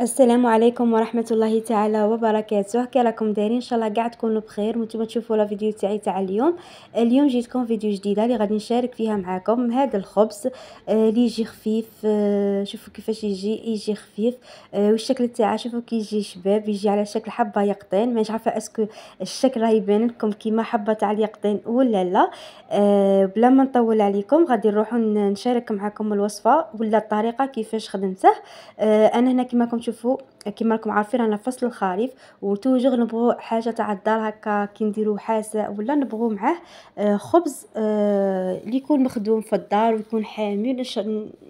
السلام عليكم ورحمه الله تعالى وبركاته كي راكم دايرين ان شاء الله كاع تكونوا بخير وانتم تشوفوا لا فيديو تاعي تاع اليوم اليوم جيتكم فيديو جديده اللي غادي نشارك فيها معاكم هذا الخبز آه، اللي آه يجي خفيف آه شوفوا كيفاش يجي يجي خفيف آه والشكل تاعه شوفوا كي يجي شباب يجي على شكل حبه يقطين مانيش عارفه اسكو الشكل راه يبان لكم كيما حبه تاع اليقطين ولا لا آه، بلا ما نطول عليكم غادي نروحوا نشارك معاكم الوصفه ولا الطريقه كيفاش خدمته آه، انا هنا كيما كنت نشوفوا كيما راكم عارفين رانا فصل الخريف وتوجغ نبغوا حاجه تاع الدار هكا كي نديروا حاسه ولا نبغوا معاه آه، خبز آه، اللي يكون مخدوم في الدار ويكون حامي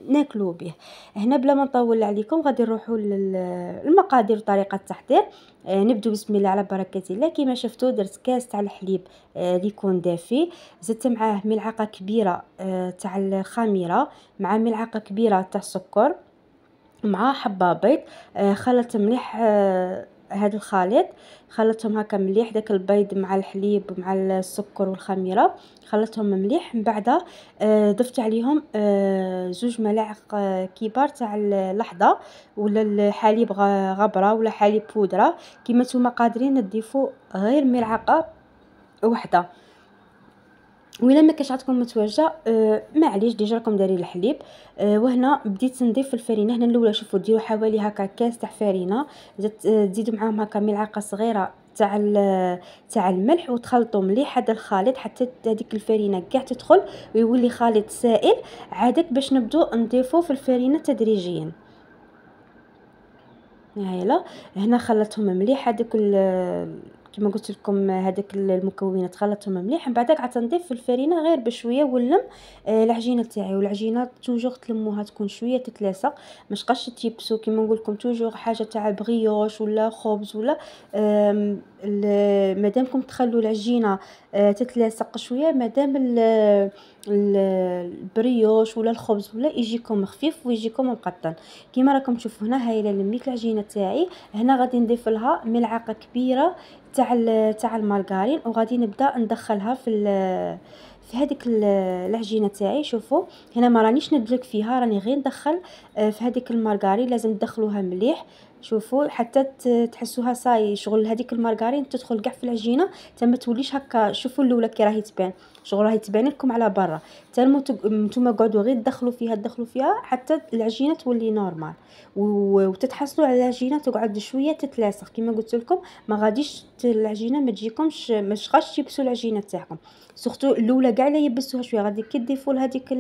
ناكلوا به هنا بلا ما نطول عليكم غادي نروحوا للمقادير وطريقه التحضير آه، نبدو بسم الله على بركه الله كيما شفتوا درت كاس تاع الحليب اللي يكون دافي زدت معاه ملعقه كبيره تاع الخميره مع ملعقه كبيره تاع السكر مع حبه بيض آه، خلط مليح آه، هذا الخليط خلطهم هكا مليح داك البيض مع الحليب مع السكر والخميره خلطهم مليح من بعد آه، ضفت عليهم زوج ملاعق كبار تاع اللحظه ولا الحليب غبره ولا حليب بودره كيما نتوما قادرين تضيفوا غير ملعقه وحده الا ما كاش عندكم متواجده آه معليش ديجا راكم دايرين الحليب آه وهنا بديت نضيف الفرينه هنا الاولى شوفوا ديروا حوالي هكا كاس تاع فرينه آه، تزيدوا معاهم هكا ملعقه صغيره تاع آه، تاع الملح وتخلطوا مليح هذا الخليط حتى هذيك الفرينه كاع تدخل ويولي خليط سائل عادك باش نبداو نضيفوا في الفرينه تدريجيا هايله هنا خلطتهم مليح هذوك كما قلت لكم هذاك المكونات خلطتهم مليح من بعد عاد نضيف الفرينه غير بشويه واللم آه العجينه تاعي والعجينه توجور تلموها تكون شويه تتلاصق ما تبقاش تيبسو كما نقول لكم توجور حاجه تاع بغيوش ولا خبز ولا مادامكم تخلوا العجينه آه، تتلاصق شويه مادام البريوش ولا الخبز ولا يجيكم خفيف ويجيكم مقطن كيما راكم تشوفوا هنا هايله لميت العجينه تاعي هنا غادي نضيف لها ملعقه كبيره تاع تاع المارغرين وغادي نبدا ندخلها في في هذيك العجينه تاعي شوفوا هنا ما رانيش ندلك فيها راني غير ندخل آه، في هذيك المارغارين لازم تدخلوها مليح شوفوا حتى تحسوها صاي شغل هذيك المارغارين تدخل كاع في العجينه حتى ما توليش هكا شوفوا الاولى كي راهي تبان شغل راهي تبان لكم على برا حتى نتوما قعدوا غير تدخلوا فيها تدخلوا فيها حتى العجينه تولي نورمال وتتحصلوا على العجينه تقعد شويه تتلاصق كما قلت لكم ما غاديش العجينه ما تجيكمش ما غاش تيبسوا العجينه تاعكم سورتو الاولى كاع لا يبسوها شويه غادي كي ديفوا لهذيك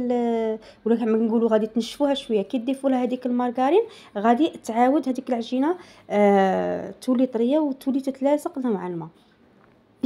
ولا كما نقولوا غادي تنشفوها شويه كي ديفوا لها هذيك المارغرين غادي تعاود هذيك العجينه آه تولي طريه وتولي تتلاصق مع الماء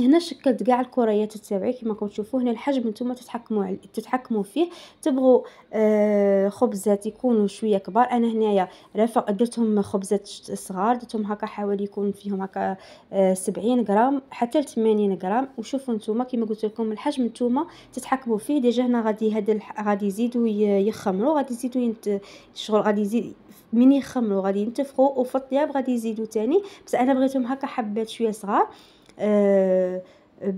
هنا شكلت كاع الكريات تاعي كما راكم تشوفوا هنا الحجم نتوما تتحكموا عليه تتحكموا فيه تبغوا آه خبزات يكونوا شويه كبار انا هنايا رافق درتهم خبزات صغار درتهم هكا حوالي يكون فيهم هكا آه 70 غرام حتى 80 غرام وشوفوا نتوما كما قلت لكم الحجم نتوما تتحكموا فيه ديجا هنا غادي هذا غادي يزيدوا يخمروا غادي يزيدوا ينت... الشغل غادي يزيد من يخمروا غادي ينتفخوا وفي الطياب غادي يزيدوا تاني بس انا بغيتهم هكا حبات شويه صغار آه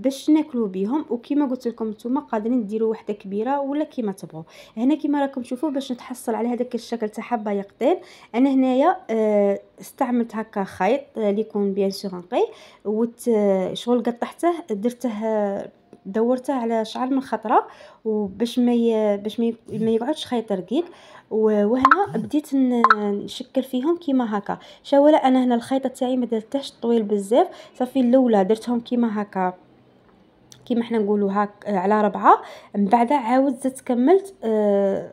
باش ناكلو بيهم وكما قلت لكم نتوما قادرين ديروا وحده كبيره ولا كيما تبغوا هنا كيما راكم تشوفوا باش نتحصل على هذاك الشكل تاع حبه يقطين انا هنايا آه، استعملت هكا خيط اللي آه، يكون بيان سور نقي وشغل آه، قطعته درته دورته على شعر من خطره وباش ما باش ما يقعدش خيط رقيق وهنا بديت نشكل فيهم كيما هكا شاولا انا هنا الخيط تاعي ما درتهش طويل بزاف صافي الاولى درتهم كيما هكا كيما حنا نقولوا هاك على ربعه من بعد عاود زدت كملت آه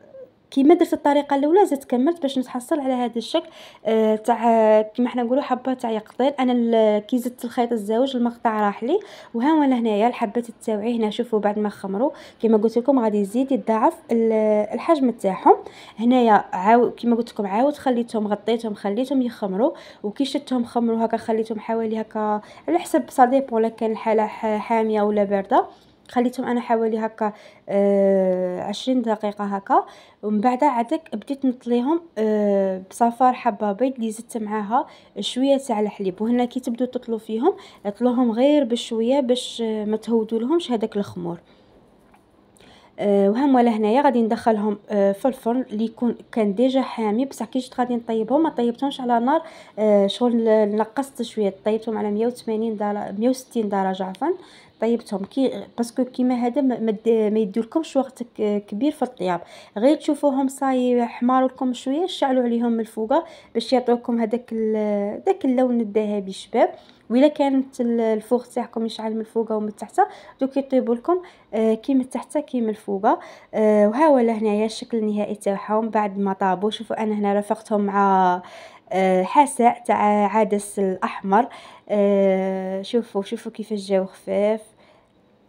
كيما درت الطريقه الاولى زدت كملت باش نتحصل على هذا الشكل آه تاع كيما حنا نقولوا حبه تاع يقطين انا كي زدت الخيط الزوج المقطع راح لي وها هو هنايا الحبات التاوعي هنا شوفوا بعد ما خمروا كيما قلت لكم غادي يزيد يتضاعف الحجم تاعهم هنايا عاود كيما قلت لكم عاود خليتهم غطيتهم خليتهم يخمروا وكي شتهم خمروا هكا خليتهم حوالي هكا على حسب صديب ولا كان الحاله حاميه ولا بارده خليتهم انا حوالي هكا آه عشرين دقيقه هكا ومن بعد عادك بديت نطليهم آه بصفار حبه بيض اللي زدت معاها شويه تاع الحليب وهنا كي تبدو تطلو فيهم اطلوهم غير بشويه باش ما تهودوا لهمش هذاك الخمور آه، وهم ولا هنايا غادي ندخلهم آه، في الفرن اللي يكون كان ديجا حامي بصح كي جيت غادي نطيبهم ما طيبتهمش على نار آه، شغل نقصت شويه طيبتهم على 180 درجه 160 درجه عفوا طيبتهم كي باسكو كيما هذا ما يديولكمش وقت كبير في الطياب غير تشوفوهم صاي حمار لكم شويه شعلوا عليهم من الفوقه باش يعطوكم هذاك داك اللون الذهبي شباب وإلا كانت الفوق تاعكم يشعل من الفوق ومن تحت دوك يطيبوا لكم آه، كي من تحت كي من الفوق آه، وها هو هنايا الشكل النهائي تاعهم بعد ما طابوا شوفوا انا هنا رافقتهم مع آه، حساء تاع عدس الاحمر آه، شوفوا شوفوا كيفاش جاو خفيف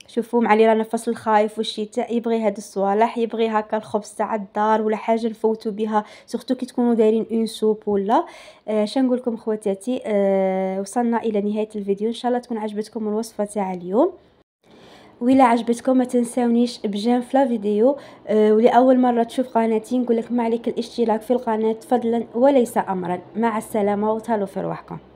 شوفوا مع اللي رانا فصل الخايف والشتاء يبغي هاد الصوالح يبغي هكا الخبز تاع الدار ولا حاجه نفوتوا بها سورتو كي تكونوا دايرين اون سوب ولا آه شنقول لكم خواتاتي آه وصلنا الى نهايه الفيديو ان شاء الله تكون عجبتكم الوصفه تاع اليوم وإلا عجبتكم ما تنساونيش بجيم في فيديو أه ولاول مره تشوف قناتي نقول لك ما عليك الاشتراك في القناه فضلا وليس امرا مع السلامه وتهلاو في رواحكم